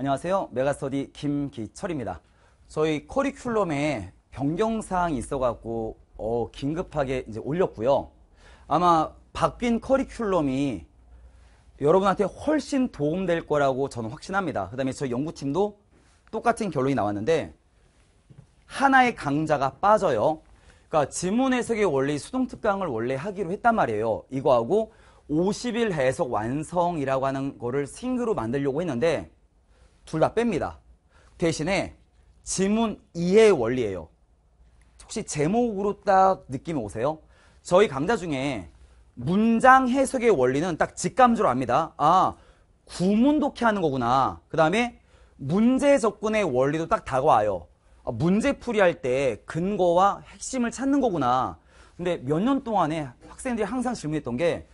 안녕하세요. 메가스터디 김기철입니다. 저희 커리큘럼에 변경사항이 있어갖고 어, 긴급하게 이제 올렸고요. 아마 바뀐 커리큘럼이 여러분한테 훨씬 도움될 거라고 저는 확신합니다. 그 다음에 저희 연구팀도 똑같은 결론이 나왔는데 하나의 강좌가 빠져요. 그러니까 지문 해석의 원리 수동 특강을 원래 하기로 했단 말이에요. 이거하고 50일 해석 완성이라고 하는 거를 싱글로 만들려고 했는데 둘다 뺍니다. 대신에 지문 이해 원리예요. 혹시 제목으로 딱 느낌이 오세요? 저희 강좌 중에 문장 해석의 원리는 딱 직감적으로 압니다. 아, 구문 독해하는 거구나. 그 다음에 문제 접근의 원리도 딱 다가와요. 아, 문제 풀이할 때 근거와 핵심을 찾는 거구나. 근데 몇 년 동안에 학생들이 항상 질문했던 게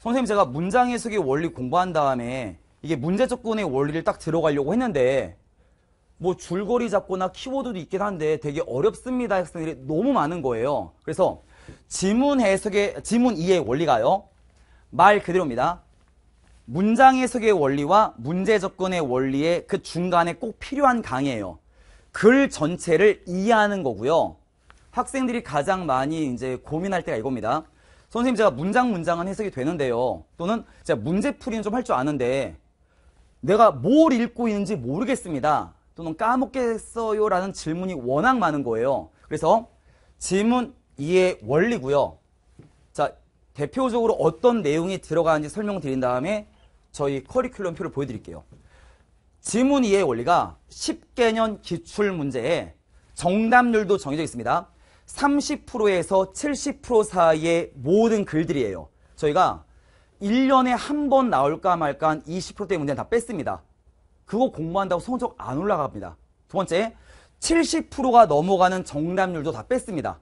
선생님 제가 문장 해석의 원리 공부한 다음에 이게 문제 접근의 원리를 딱 들어가려고 했는데 뭐 줄거리 잡거나 키워드도 있긴 한데 되게 어렵습니다 학생들이 너무 많은 거예요. 그래서 지문 해석의 지문 이해 의 원리가요. 말 그대로입니다. 문장 해석의 원리와 문제 접근의 원리의 그 중간에 꼭 필요한 강의예요. 글 전체를 이해하는 거고요. 학생들이 가장 많이 이제 고민할 때가 이겁니다. 선생님 제가 문장 문장은 해석이 되는데요. 또는 제가 문제 풀이는 좀 할 줄 아는데 내가 뭘 읽고 있는지 모르겠습니다. 또는 까먹겠어요 라는 질문이 워낙 많은 거예요. 그래서 질문 2의 원리고요. 자, 대표적으로 어떤 내용이 들어가는지 설명드린 다음에 저희 커리큘럼 표를 보여드릴게요. 질문 2의 원리가 10개년 기출문제에 정답률도 정해져 있습니다. 30%에서 70% 사이의 모든 글들이에요. 저희가 1년에 한 번 나올까 말까 한 20%대 문제는 다 뺐습니다. 그거 공부한다고 성적 안 올라갑니다. 두 번째, 70%가 넘어가는 정답률도 다 뺐습니다.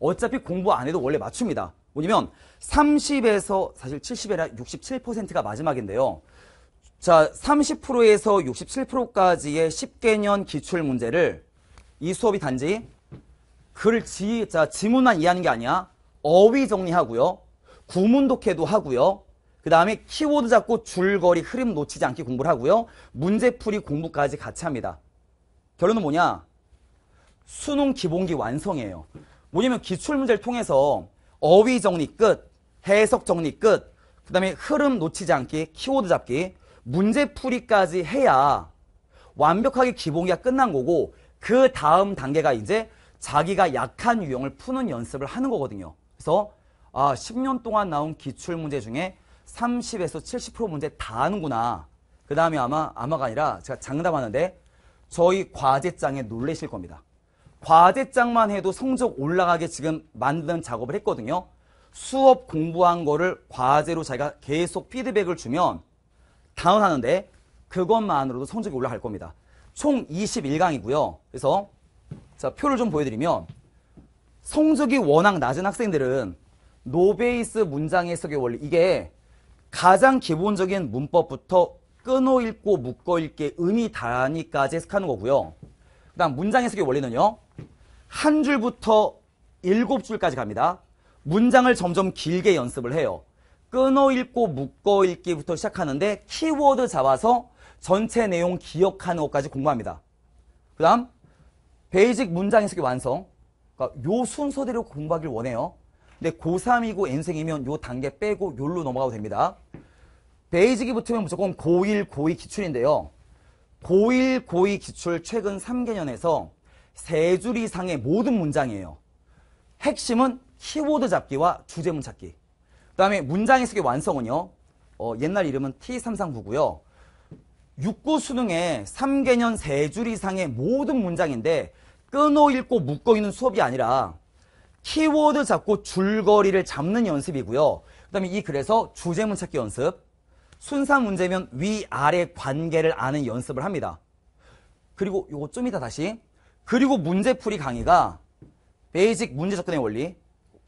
어차피 공부 안 해도 원래 맞춥니다. 뭐냐면 30에서 사실 7 0에아라 67%가 마지막인데요. 자, 30%에서 67%까지의 10개년 기출 문제를 이 수업이 단지 글 지, 자, 지문만 이해하는 게 아니야. 어휘 정리하고요. 구문 독해도 하고요. 그 다음에 키워드 잡고 줄거리 흐름 놓치지 않게 공부를 하고요. 문제풀이 공부까지 같이 합니다. 결론은 뭐냐? 수능 기본기 완성이에요. 뭐냐면 기출문제를 통해서 어휘 정리 끝, 해석 정리 끝, 그 다음에 흐름 놓치지 않게 키워드 잡기, 문제풀이까지 해야 완벽하게 기본기가 끝난 거고 그 다음 단계가 이제 자기가 약한 유형을 푸는 연습을 하는 거거든요. 그래서 아 10년 동안 나온 기출문제 중에 30에서 70% 문제 다하는구나그 다음에 아마, 아마가 아니라 제가 장담하는데 저희 과제장에 놀래실 겁니다. 과제장만 해도 성적 올라가게 지금 만드는 작업을 했거든요. 수업 공부한 거를 과제로 자기가 계속 피드백을 주면 다운하는데 그것만으로도 성적이 올라갈 겁니다. 총 21강이고요. 그래서 자 표를 좀 보여드리면 성적이 워낙 낮은 학생들은 노베이스 문장 해석의 원리 이게 가장 기본적인 문법부터 끊어 읽고 묶어 읽게 의미 단위까지 해석하는 거고요. 그 다음 문장 해석의 원리는요. 한 줄부터 일곱 줄까지 갑니다. 문장을 점점 길게 연습을 해요. 끊어 읽고 묶어 읽기부터 시작하는데 키워드 잡아서 전체 내용 기억하는 것까지 공부합니다. 그 다음 베이직 문장 해석의 완성 그러니까 요 순서대로 공부하길 원해요. 근데 고3이고 N생이면 요 단계 빼고 요로 넘어가도 됩니다. 베이직이 붙으면 무조건 고1, 고2 기출인데요. 고1, 고2 기출 최근 3개년에서 세 줄 이상의 모든 문장이에요. 핵심은 키워드 잡기와 주제문 찾기. 그 다음에 문장 해석의 완성은요. 어, 옛날 이름은 T339고요. 6구 수능에 3개년 세 줄 이상의 모든 문장인데 끊어 읽고 묶어 있는 수업이 아니라 키워드 잡고 줄거리를 잡는 연습이고요. 그 다음에 이 글에서 주제문 찾기 연습, 순사 문제면 위아래 관계를 아는 연습을 합니다. 그리고 요거 좀 이따 다시. 그리고 문제풀이 강의가 베이직 문제 접근의 원리,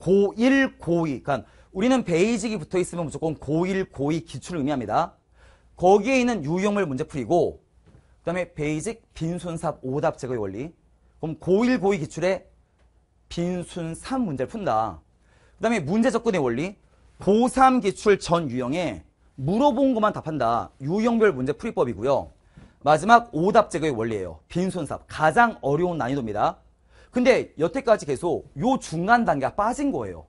고1, 고2. 그러니까 우리는 베이직이 붙어 있으면 무조건 고1, 고2 기출을 의미합니다. 거기에 있는 유형을 문제풀이고, 그 다음에 베이직 빈손삽 오답 제거의 원리. 그럼 고1, 고2 기출에 빈순 3 문제를 푼다. 그 다음에 문제 접근의 원리 고3 기출 전 유형에 물어본 것만 답한다. 유형별 문제 풀이법이고요. 마지막 오답 제거의 원리예요. 빈손삽 가장 어려운 난이도입니다. 근데 여태까지 계속 요 중간 단계가 빠진 거예요.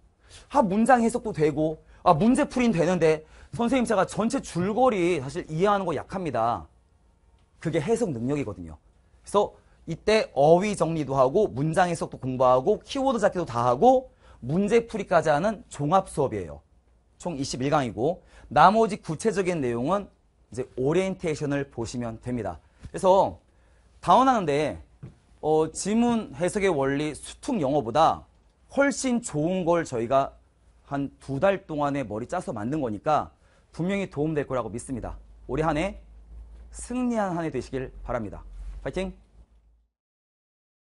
아 문장 해석도 되고 아 문제 풀이는 되는데 선생님 제가 전체 줄거리 사실 이해하는 거 약합니다. 그게 해석 능력이거든요. 그래서 이때 어휘 정리도 하고 문장 해석도 공부하고 키워드 잡기도 다 하고 문제 풀이까지 하는 종합 수업이에요. 총 21강이고 나머지 구체적인 내용은 이제 오리엔테이션을 보시면 됩니다. 그래서 다원하는데 어, 지문 해석의 원리 수통 영어보다 훨씬 좋은 걸 저희가 한 두 달 동안에 머리 짜서 만든 거니까 분명히 도움될 거라고 믿습니다. 올해 한해 승리한 한 해 되시길 바랍니다. 파이팅!